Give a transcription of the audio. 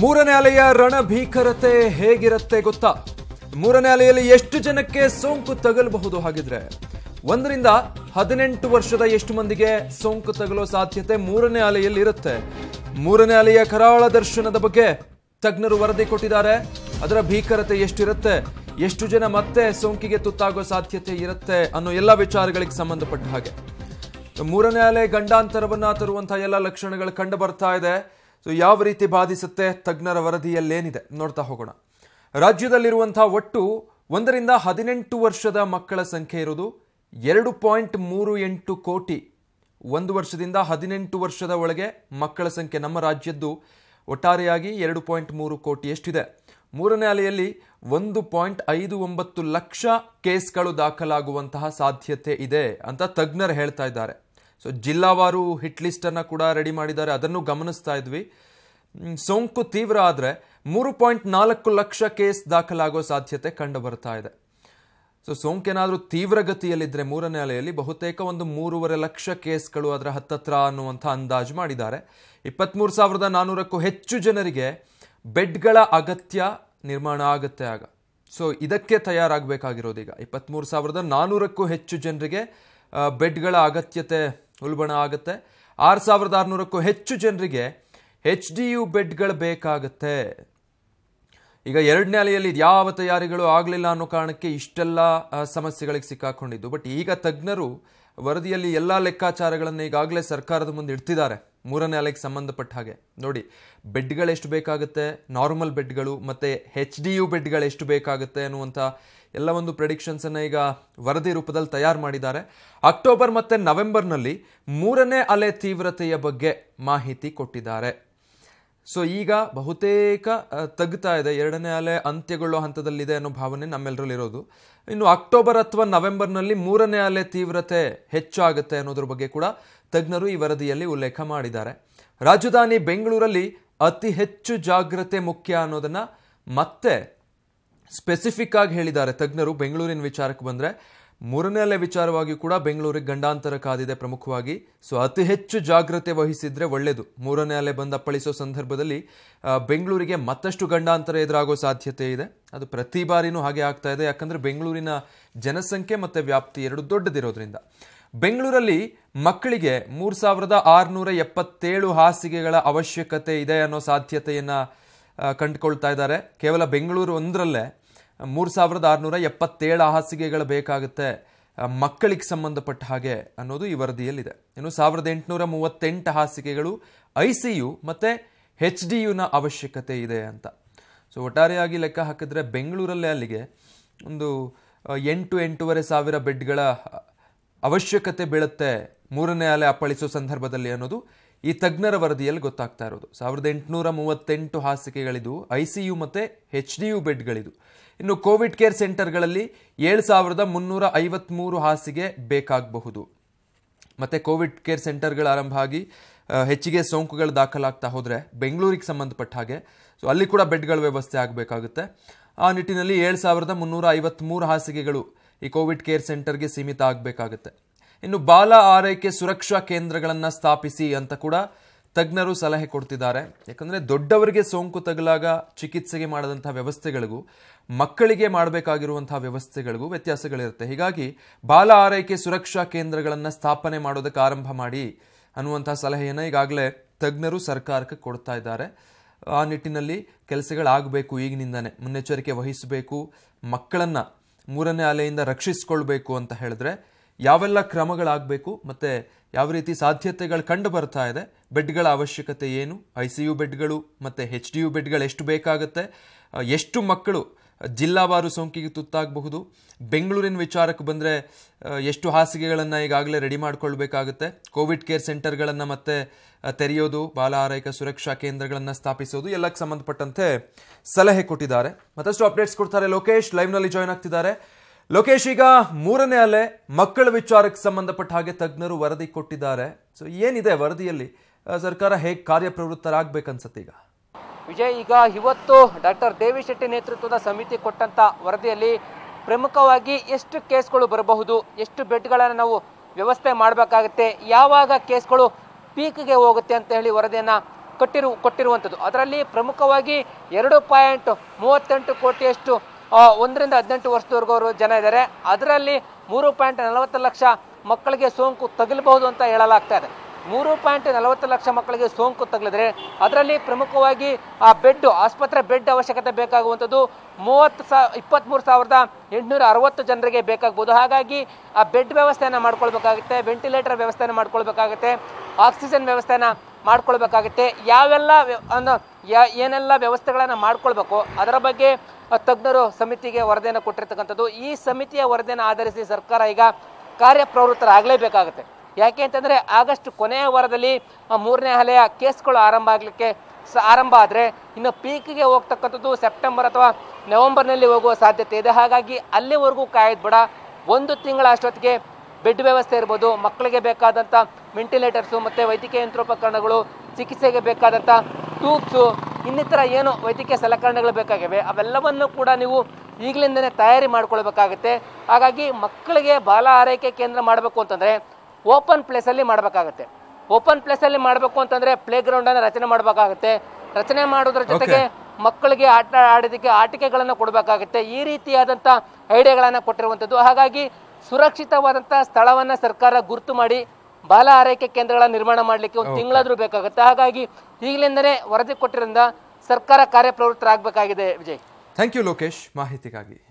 ಮೂರನೇ ಅಲೆಯ ರಣಭೀಕರತೆ ಹೇಗಿರುತ್ತೆ ಗೊತ್ತಾ ಮೂರನೇ ಅಲೆಯಲ್ಲಿ ಎಷ್ಟು ಜನಕ್ಕೆ ಸೋಂಕು ತಗಲಬಹುದು ಹಾಗಿದ್ರೆ ಒಂದರಿಂದ ಹದಿನೆಂಟು ವರ್ಷದ ಎಷ್ಟು ಮಂದಿಗೆ ಸೋಂಕು ತಗಲೋ ಸಾಧ್ಯತೆ ಮೂರನೇ ಅಲೆಯಲ್ಲಿ ಇರುತ್ತೆ ಮೂರನೇ ಅಲೆಯ ಕರಾಳ ದರ್ಶನದ ಬಗ್ಗೆ ತಜ್ಞರು ವರದಿ ಕೊಟ್ಟಿದ್ದಾರೆ ಅದರ ಭೀಕರತೆ ಎಷ್ಟಿರುತ್ತೆ ಎಷ್ಟು ಜನ ಮತ್ತೆ ಸೋಂಕಿಗೆ ತುತ್ತಾಗೋ ಸಾಧ್ಯತೆ ಇರುತ್ತೆ ಅನ್ನೋ ಎಲ್ಲ ವಿಚಾರಗಳಿಗೆ ಸಂಬಂಧಪಟ್ಟ ಹಾಗೆ ಮೂರನೇ ಅಲೆ ಗಂಡಾಂತರವನ್ನ ತರುವಂತಹ ಎಲ್ಲ ಲಕ್ಷಣಗಳು ಕಂಡು ಬರ್ತಾ ಇದೆ ಸೊ ಯಾವ ರೀತಿ ಬಾಧಿಸುತ್ತೆ ತಜ್ಞರ ವರದಿಯಲ್ಲೇನಿದೆ ನೋಡ್ತಾ ಹೋಗೋಣ ರಾಜ್ಯದಲ್ಲಿರುವಂಥ ಒಟ್ಟು ಒಂದರಿಂದ ಹದಿನೆಂಟು ವರ್ಷದ ಮಕ್ಕಳ ಸಂಖ್ಯೆ ಇರೋದು ಎರಡು ಪಾಯಿಂಟ್ ಮೂರು ಎಂಟು ಕೋಟಿ ಒಂದು ವರ್ಷದಿಂದ ಹದಿನೆಂಟು ವರ್ಷದ ಒಳಗೆ ಮಕ್ಕಳ ಸಂಖ್ಯೆ ನಮ್ಮ ರಾಜ್ಯದ್ದು ಒಟ್ಟಾರೆಯಾಗಿ ಎರಡು ಪಾಯಿಂಟ್ ಮೂರು ಕೋಟಿ ಎಷ್ಟಿದೆ ಮೂರನೇ ಅಲೆಯಲ್ಲಿ ಒಂದು ಪಾಯಿಂಟ್ ಐದು ಒಂಬತ್ತು ಲಕ್ಷ ಕೇಸ್ಗಳು ದಾಖಲಾಗುವಂತಹ ಸಾಧ್ಯತೆ ಇದೆ ಅಂತ ತಜ್ಞರು ಹೇಳ್ತಾ ಇದ್ದಾರೆ ಸೊ ಜಿಲ್ಲಾವಾರು ಹಿಟ್ ಲಿಸ್ಟನ್ನು ಕೂಡ ರೆಡಿ ಮಾಡಿದ್ದಾರೆ ಅದನ್ನು ಗಮನಿಸ್ತಾ ಇದ್ವಿ ಸೋಂಕು ತೀವ್ರ ಆದರೆ ಮೂರು ಪಾಯಿಂಟ್ ನಾಲ್ಕು ಲಕ್ಷ ಕೇಸ್ ದಾಖಲಾಗೋ ಸಾಧ್ಯತೆ ಕಂಡು ಬರ್ತಾ ಇದೆ ಸೊ ತೀವ್ರ ತೀವ್ರಗತಿಯಲ್ಲಿದ್ದರೆ ಮೂರನೇ ಅಲೆಯಲ್ಲಿ ಬಹುತೇಕ ಒಂದು ಮೂರುವರೆ ಲಕ್ಷ ಕೇಸ್ಗಳು ಅದರ ಹತ್ತತ್ರ ಅನ್ನುವಂಥ ಅಂದಾಜು ಮಾಡಿದ್ದಾರೆ ಇಪ್ಪತ್ತ್ಮೂರು ಸಾವಿರದ ನಾನ್ನೂರಕ್ಕೂ ಹೆಚ್ಚು ಜನರಿಗೆ ಬೆಡ್ಗಳ ಅಗತ್ಯ ನಿರ್ಮಾಣ ಆಗುತ್ತೆ ಆಗ ಸೊ ಇದಕ್ಕೆ ತಯಾರಾಗಬೇಕಾಗಿರೋದೀಗ ಇಪ್ಪತ್ತ್ಮೂರು ಸಾವಿರದ ನಾನ್ನೂರಕ್ಕೂ ಹೆಚ್ಚು ಜನರಿಗೆ ಬೆಡ್ಗಳ ಅಗತ್ಯತೆ ಉಲ್ಬಣ ಆಗುತ್ತೆ ಆರು ಸಾವಿರದ ಆರುನೂರಕ್ಕೂ ಹೆಚ್ಚು ಜನರಿಗೆ ಎಚ್ ಡಿ ಯು ಬೆಡ್ಗಳು ಬೇಕಾಗುತ್ತೆ ಈಗ ಎರಡನೇ ಅಲೆಯಲ್ಲಿ ಯಾವ ತಯಾರಿಗಳು ಆಗಲಿಲ್ಲ ಅನ್ನೋ ಕಾರಣಕ್ಕೆ ಇಷ್ಟೆಲ್ಲ ಸಮಸ್ಯೆಗಳಿಗೆ ಸಿಕ್ಕಾಕೊಂಡಿದ್ದು ಬಟ್ ಈಗ ತಜ್ಞರು ವರದಿಯಲ್ಲಿ ಎಲ್ಲ ಲೆಕ್ಕಾಚಾರಗಳನ್ನು ಈಗಾಗಲೇ ಸರ್ಕಾರದ ಮುಂದೆ ಇಡ್ತಿದ್ದಾರೆ ಮೂರನೇ ಅಲೆಗೆ ಸಂಬಂಧಪಟ್ಟ ಹಾಗೆ ನೋಡಿ ಬೆಡ್ಗಳು ಎಷ್ಟು ಬೇಕಾಗುತ್ತೆ ನಾರ್ಮಲ್ ಬೆಡ್ಗಳು ಮತ್ತು ಹೆಚ್ ಡಿ ಯು ಬೆಡ್ಗಳು ಎಷ್ಟು ಬೇಕಾಗುತ್ತೆ ಅನ್ನುವಂಥ ಎಲ್ಲ ಒಂದು ಪ್ರೆಡಿಕ್ಷನ್ಸನ್ನು ಈಗ ವರದಿ ರೂಪದಲ್ಲಿ ತಯಾರು ಮಾಡಿದ್ದಾರೆ ಅಕ್ಟೋಬರ್ ಮತ್ತು ನವೆಂಬರ್ನಲ್ಲಿ ಮೂರನೇ ಅಲೆ ತೀವ್ರತೆಯ ಬಗ್ಗೆ ಮಾಹಿತಿ ಕೊಟ್ಟಿದ್ದಾರೆ ಸೊ ಈಗ ಬಹುತೇಕ ತಗ್ತಾ ಇದೆ ಎರಡನೇ ಅಲೆ ಅಂತ್ಯಗೊಳ್ಳೋ ಹಂತದಲ್ಲಿದೆ ಅನ್ನೋ ಭಾವನೆ ಇರೋದು ಇನ್ನು ಅಕ್ಟೋಬರ್ ಅಥವಾ ನವೆಂಬರ್ನಲ್ಲಿ ಮೂರನೇ ಅಲೆ ತೀವ್ರತೆ ಹೆಚ್ಚಾಗುತ್ತೆ ಅನ್ನೋದ್ರ ಬಗ್ಗೆ ಕೂಡ ತಜ್ಞರು ಈ ವರದಿಯಲ್ಲಿ ಉಲ್ಲೇಖ ಮಾಡಿದ್ದಾರೆ ರಾಜಧಾನಿ ಬೆಂಗಳೂರಲ್ಲಿ ಅತಿ ಹೆಚ್ಚು ಜಾಗ್ರತೆ ಮುಖ್ಯ ಅನ್ನೋದನ್ನು ಮತ್ತೆ ಸ್ಪೆಸಿಫಿಕ್ ಆಗಿ ಹೇಳಿದ್ದಾರೆ ತಜ್ಞರು ಬೆಂಗಳೂರಿನ ವಿಚಾರಕ್ಕೆ ಬಂದರೆ ಮೂರನೇ ಅಲೆ ವಿಚಾರವಾಗಿ ಕೂಡ ಬೆಂಗಳೂರಿಗೆ ಗಂಡಾಂತರ ಕಾದಿದೆ ಪ್ರಮುಖವಾಗಿ ಸೊ ಅತಿ ಹೆಚ್ಚು ಜಾಗ್ರತೆ ವಹಿಸಿದ್ರೆ ಒಳ್ಳೆಯದು ಮೂರನೇ ಅಲೆ ಬಂದು ಅಪ್ಪಳಿಸೋ ಸಂದರ್ಭದಲ್ಲಿ ಬೆಂಗಳೂರಿಗೆ ಮತ್ತಷ್ಟು ಗಂಡಾಂತರ ಎದುರಾಗೋ ಸಾಧ್ಯತೆ ಇದೆ ಅದು ಪ್ರತಿ ಬಾರಿನೂ ಹಾಗೆ ಆಗ್ತಾ ಇದೆ ಯಾಕಂದರೆ ಬೆಂಗಳೂರಿನ ಜನಸಂಖ್ಯೆ ಮತ್ತು ವ್ಯಾಪ್ತಿ ಎರಡು ದೊಡ್ಡದಿರೋದ್ರಿಂದ ಬೆಂಗಳೂರಲ್ಲಿ ಮಕ್ಕಳಿಗೆ ಮೂರು ಸಾವಿರದ ಆರುನೂರ ಎಪ್ಪತ್ತೇಳು ಹಾಸಿಗೆಗಳ ಅವಶ್ಯಕತೆ ಇದೆ ಅನ್ನೋ ಸಾಧ್ಯತೆಯನ್ನು ಕಂಡುಕೊಳ್ತಾ ಇದ್ದಾರೆ ಕೇವಲ ಬೆಂಗಳೂರು ಒಂದರಲ್ಲೇ ಮೂರು ಸಾವಿರದ ಆರುನೂರ ಎಪ್ಪತ್ತೇಳು ಹಾಸಿಗೆಗಳು ಬೇಕಾಗುತ್ತೆ ಮಕ್ಕಳಿಗೆ ಸಂಬಂಧಪಟ್ಟ ಹಾಗೆ ಅನ್ನೋದು ಈ ವರದಿಯಲ್ಲಿದೆ ಇನ್ನು ಸಾವಿರದ ಎಂಟುನೂರ ಮೂವತ್ತೆಂಟು ಹಾಸಿಗೆಗಳು ಐ ಸಿ ಯು ಮತ್ತು ಹೆಚ್ ಡಿ ಯುನ ಅವಶ್ಯಕತೆ ಇದೆ ಅಂತ ಸೊ ಒಟ್ಟಾರೆಯಾಗಿ ಲೆಕ್ಕ ಹಾಕಿದ್ರೆ ಬೆಂಗಳೂರಲ್ಲೇ ಅಲ್ಲಿಗೆ ಒಂದು ಎಂಟು ಎಂಟೂವರೆ ಸಾವಿರ ಬೆಡ್ಗಳ ಅವಶ್ಯಕತೆ ಬೀಳುತ್ತೆ ಮೂರನೇ ಅಲೆ ಅಪ್ಪಳಿಸೋ ಸಂದರ್ಭದಲ್ಲಿ ಅನ್ನೋದು ಈ ತಜ್ಞರ ವರದಿಯಲ್ಲಿ ಗೊತ್ತಾಗ್ತಾ ಇರೋದು ಸಾವಿರದ ಎಂಟುನೂರ ಮೂವತ್ತೆಂಟು ಹಾಸಿಗೆಗಳಿದು ಐ ಸಿ ಯು ಮತ್ತು ಹೆಚ್ ಡಿ ಯು ಬೆಡ್ಗಳಿದು ಇನ್ನು ಕೋವಿಡ್ ಕೇರ್ ಸೆಂಟರ್ಗಳಲ್ಲಿ ಏಳು ಸಾವಿರದ ಮುನ್ನೂರ ಐವತ್ತ್ಮೂರು ಹಾಸಿಗೆ ಬೇಕಾಗಬಹುದು ಮತ್ತು ಕೋವಿಡ್ ಕೇರ್ ಸೆಂಟರ್ಗಳ ಆರಂಭ ಆಗಿ ಹೆಚ್ಚಿಗೆ ಸೋಂಕುಗಳು ದಾಖಲಾಗ್ತಾ ಹೋದರೆ ಬೆಂಗಳೂರಿಗೆ ಸಂಬಂಧಪಟ್ಟ ಹಾಗೆ ಸೊ ಅಲ್ಲಿ ಕೂಡ ಬೆಡ್ಗಳ ವ್ಯವಸ್ಥೆ ಆಗಬೇಕಾಗುತ್ತೆ ಆ ನಿಟ್ಟಿನಲ್ಲಿ ಏಳು ಸಾವಿರದ ಮುನ್ನೂರ ಐವತ್ತ್ಮೂರು ಹಾಸಿಗೆಗಳು ಈ ಕೋವಿಡ್ ಕೇರ್ ಸೆಂಟರ್ಗೆ ಸೀಮಿತ ಆಗಬೇಕಾಗುತ್ತೆ ಇನ್ನು ಬಾಲ ಆರೈಕೆ ಸುರಕ್ಷಾ ಕೇಂದ್ರಗಳನ್ನು ಸ್ಥಾಪಿಸಿ ಅಂತ ಕೂಡ ತಜ್ಞರು ಸಲಹೆ ಕೊಡ್ತಿದ್ದಾರೆ ಯಾಕಂದರೆ ದೊಡ್ಡವರಿಗೆ ಸೋಂಕು ತಗಲಾಗ ಚಿಕಿತ್ಸೆಗೆ ಮಾಡಿದಂಥ ವ್ಯವಸ್ಥೆಗಳಿಗೂ ಮಕ್ಕಳಿಗೆ ಮಾಡಬೇಕಾಗಿರುವಂಥ ವ್ಯವಸ್ಥೆಗಳಿಗೂ ವ್ಯತ್ಯಾಸಗಳಿರುತ್ತೆ ಹೀಗಾಗಿ ಬಾಲ ಆರೈಕೆ ಸುರಕ್ಷಾ ಕೇಂದ್ರಗಳನ್ನು ಸ್ಥಾಪನೆ ಮಾಡೋದಕ್ಕೆ ಆರಂಭ ಮಾಡಿ ಅನ್ನುವಂಥ ಸಲಹೆಯನ್ನು ಈಗಾಗಲೇ ತಜ್ಞರು ಸರ್ಕಾರಕ್ಕೆ ಕೊಡ್ತಾ ಇದ್ದಾರೆ ಆ ನಿಟ್ಟಿನಲ್ಲಿ ಕೆಲಸಗಳಾಗಬೇಕು ಈಗಿನಿಂದನೇ ಮುನ್ನೆಚ್ಚರಿಕೆ ವಹಿಸಬೇಕು ಮಕ್ಕಳನ್ನು ಮೂರನೇ ಅಲೆಯಿಂದ ರಕ್ಷಿಸಿಕೊಳ್ಬೇಕು ಅಂತ ಹೇಳಿದ್ರೆ ಯಾವೆಲ್ಲ ಕ್ರಮಗಳಾಗಬೇಕು ಮತ್ತು ಯಾವ ರೀತಿ ಸಾಧ್ಯತೆಗಳು ಕಂಡು ಬರ್ತಾ ಇದೆ ಬೆಡ್ಗಳ ಅವಶ್ಯಕತೆ ಏನು ಐ ಸಿ ಯು ಬೆಡ್ಗಳು ಮತ್ತು ಹೆಚ್ ಡಿ ಯು ಬೆಡ್ಗಳು ಎಷ್ಟು ಬೇಕಾಗುತ್ತೆ ಎಷ್ಟು ಮಕ್ಕಳು ಜಿಲ್ಲಾವಾರು ಸೋಂಕಿಗೆ ತುತ್ತಾಗಬಹುದು ಬೆಂಗಳೂರಿನ ವಿಚಾರಕ್ಕೆ ಬಂದರೆ ಎಷ್ಟು ಹಾಸಿಗೆಗಳನ್ನು ಈಗಾಗಲೇ ರೆಡಿ ಮಾಡ್ಕೊಳ್ಬೇಕಾಗುತ್ತೆ ಕೋವಿಡ್ ಕೇರ್ ಸೆಂಟರ್ಗಳನ್ನು ಮತ್ತೆ ತೆರೆಯೋದು ಬಾಲ ಆರೈಕೆ ಸುರಕ್ಷಾ ಕೇಂದ್ರಗಳನ್ನು ಸ್ಥಾಪಿಸೋದು ಎಲ್ಲಕ್ಕೆ ಸಂಬಂಧಪಟ್ಟಂತೆ ಸಲಹೆ ಕೊಟ್ಟಿದ್ದಾರೆ ಮತ್ತಷ್ಟು ಅಪ್ಡೇಟ್ಸ್ ಕೊಡ್ತಾರೆ ಲೋಕೇಶ್ ಲೈವ್ನಲ್ಲಿ ಜಾಯ್ನ್ ಆಗ್ತಿದ್ದಾರೆ ಲೋಕೇಶ್ ಈಗ ಮೂರನೇ ಅಲೆ ಮಕ್ಕಳ ವಿಚಾರಕ್ಕೆ ಸಂಬಂಧಪಟ್ಟ ಹಾಗೆ ತಜ್ಞರು ವರದಿ ಕೊಟ್ಟಿದ್ದಾರೆ ಸೊ ಏನಿದೆ ವರದಿಯಲ್ಲಿ ಸರ್ಕಾರ ಹೇಗೆ ಕಾರ್ಯಪ್ರವೃತ್ತರಾಗಬೇಕನ್ಸತ್ತೆ ಈಗ ವಿಜಯ್ ಈಗ ಇವತ್ತು ಡಾಕ್ಟರ್ ದೇವಿ ಶೆಟ್ಟಿ ನೇತೃತ್ವದ ಸಮಿತಿ ಕೊಟ್ಟಂತ ವರದಿಯಲ್ಲಿ ಪ್ರಮುಖವಾಗಿ ಎಷ್ಟು ಕೇಸ್ಗಳು ಬರಬಹುದು ಎಷ್ಟು ಬೆಡ್ಗಳನ್ನು ನಾವು ವ್ಯವಸ್ಥೆ ಮಾಡಬೇಕಾಗುತ್ತೆ ಯಾವಾಗ ಕೇಸ್ಗಳು ಪೀಕ್ಗೆ ಹೋಗುತ್ತೆ ಅಂತ ಹೇಳಿ ವರದಿಯನ್ನು ಕಟ್ಟಿರು ಕೊಟ್ಟಿರುವಂಥದ್ದು ಅದರಲ್ಲಿ ಪ್ರಮುಖವಾಗಿ ಎರಡು ಪಾಯಿಂಟ್ ಮೂವತ್ತೆಂಟು ಕೋಟಿಯಷ್ಟು ಒಂದರಿಂದ ಹದಿನೆಂಟು ವರ್ಷದವರೆಗೂ ಅವರು ಜನ ಇದ್ದಾರೆ ಅದರಲ್ಲಿ ಮೂರು ಪಾಯಿಂಟ್ ನಲವತ್ತು ಲಕ್ಷ ಮಕ್ಕಳಿಗೆ ಸೋಂಕು ತಗಲಬಹುದು ಅಂತ ಹೇಳಲಾಗ್ತಾ ಇದೆ ಮೂರು ಪಾಯಿಂಟ್ ನಲವತ್ತು ಲಕ್ಷ ಮಕ್ಕಳಿಗೆ ಸೋಂಕು ತಗಲಿದ್ರೆ ಅದರಲ್ಲಿ ಪ್ರಮುಖವಾಗಿ ಆ ಬೆಡ್ ಆಸ್ಪತ್ರೆ ಬೆಡ್ ಅವಶ್ಯಕತೆ ಬೇಕಾಗುವಂಥದ್ದು ಮೂವತ್ತು ಸಾ ಇಪ್ಪತ್ತ್ಮೂರು ಸಾವಿರದ ಎಂಟುನೂರ ಅರವತ್ತು ಜನರಿಗೆ ಬೇಕಾಗ್ಬೋದು ಹಾಗಾಗಿ ಆ ಬೆಡ್ ವ್ಯವಸ್ಥೆಯನ್ನು ಮಾಡ್ಕೊಳ್ಬೇಕಾಗುತ್ತೆ ವೆಂಟಿಲೇಟರ್ ವ್ಯವಸ್ಥೆಯನ್ನು ಮಾಡ್ಕೊಳ್ಬೇಕಾಗುತ್ತೆ ಆಕ್ಸಿಜನ್ ವ್ಯವಸ್ಥೆನ ಮಾಡ್ಕೊಳ್ಬೇಕಾಗುತ್ತೆ ಯಾವೆಲ್ಲ ಏನೆಲ್ಲ ವ್ಯವಸ್ಥೆಗಳನ್ನು ಮಾಡ್ಕೊಳ್ಬೇಕು ಅದರ ಬಗ್ಗೆ ತಜ್ಞರು ಸಮಿತಿಗೆ ವರದಿಯನ್ನು ಕೊಟ್ಟಿರ್ತಕ್ಕಂಥದ್ದು ಈ ಸಮಿತಿಯ ವರದಿಯನ್ನು ಆಧರಿಸಿ ಸರ್ಕಾರ ಈಗ ಕಾರ್ಯಪ್ರವೃತ್ತರಾಗಲೇಬೇಕಾಗುತ್ತೆ ಯಾಕೆ ಅಂತಂದರೆ ಆಗಸ್ಟ್ ಕೊನೆಯ ವಾರದಲ್ಲಿ ಮೂರನೇ ಅಲೆಯ ಕೇಸ್ಗಳು ಆರಂಭ ಆಗಲಿಕ್ಕೆ ಸ ಆರಂಭ ಆದರೆ ಇನ್ನು ಪೀಕ್ಗೆ ಹೋಗ್ತಕ್ಕಂಥದ್ದು ಸೆಪ್ಟೆಂಬರ್ ಅಥವಾ ನವೆಂಬರ್ನಲ್ಲಿ ಹೋಗುವ ಸಾಧ್ಯತೆ ಇದೆ ಹಾಗಾಗಿ ಅಲ್ಲಿವರೆಗೂ ಕಾಯೋದು ಬೇಡ ಒಂದು ತಿಂಗಳ ಅಷ್ಟೊತ್ತಿಗೆ ಬೆಡ್ ವ್ಯವಸ್ಥೆ ಇರ್ಬೋದು ಮಕ್ಕಳಿಗೆ ಬೇಕಾದಂಥ ವೆಂಟಿಲೇಟರ್ಸು ಮತ್ತು ವೈದ್ಯಕೀಯ ಯಂತ್ರೋಪಕರಣಗಳು ಚಿಕಿತ್ಸೆಗೆ ಬೇಕಾದಂಥ ಟ್ಯೂಬ್ಸು ಇನ್ನಿತರ ಏನು ವೈದ್ಯಕೀಯ ಸಲಕರಣೆಗಳು ಬೇಕಾಗಿವೆ ಅವೆಲ್ಲವನ್ನು ಕೂಡ ನೀವು ಈಗಲಿಂದನೇ ತಯಾರಿ ಮಾಡ್ಕೊಳ್ಬೇಕಾಗುತ್ತೆ ಹಾಗಾಗಿ ಮಕ್ಕಳಿಗೆ ಬಾಲ ಆರೈಕೆ ಕೇಂದ್ರ ಮಾಡಬೇಕು ಅಂತಂದರೆ ಓಪನ್ ಪ್ಲೇಸಲ್ಲಿ ಮಾಡಬೇಕಾಗುತ್ತೆ ಓಪನ್ ಪ್ಲೇಸಲ್ಲಿ ಮಾಡಬೇಕು ಅಂತಂದರೆ ಪ್ಲೇ ಗ್ರೌಂಡನ್ನು ರಚನೆ ಮಾಡಬೇಕಾಗುತ್ತೆ ರಚನೆ ಮಾಡೋದ್ರ ಜೊತೆಗೆ ಮಕ್ಕಳಿಗೆ ಆಟ ಆಡೋದಕ್ಕೆ ಆಟಿಕೆಗಳನ್ನು ಕೊಡಬೇಕಾಗುತ್ತೆ ಈ ರೀತಿಯಾದಂಥ ಐಡಿಯಾಗಳನ್ನು ಕೊಟ್ಟಿರುವಂಥದ್ದು ಹಾಗಾಗಿ ಸುರಕ್ಷಿತವಾದಂತಹ ಸ್ಥಳವನ್ನ ಸರ್ಕಾರ ಗುರುತು ಮಾಡಿ ಬಾಲ ಆರೈಕೆ ಕೇಂದ್ರಗಳ ನಿರ್ಮಾಣ ಮಾಡಲಿಕ್ಕೆ ಒಂದು ತಿಂಗಳಾದ್ರೂ ಬೇಕಾಗುತ್ತೆ ಹಾಗಾಗಿ ಈಗಲಿಂದನೇ ವರದಿ ಕೊಟ್ಟಿರೋದ್ರಿಂದ ಸರ್ಕಾರ ಕಾರ್ಯಪ್ರವೃತ್ತರಾಗಬೇಕಾಗಿದೆ ವಿಜಯ್ ಥ್ಯಾಂಕ್ ಯು ಲೋಕೇಶ್ ಮಾಹಿತಿಗಾಗಿ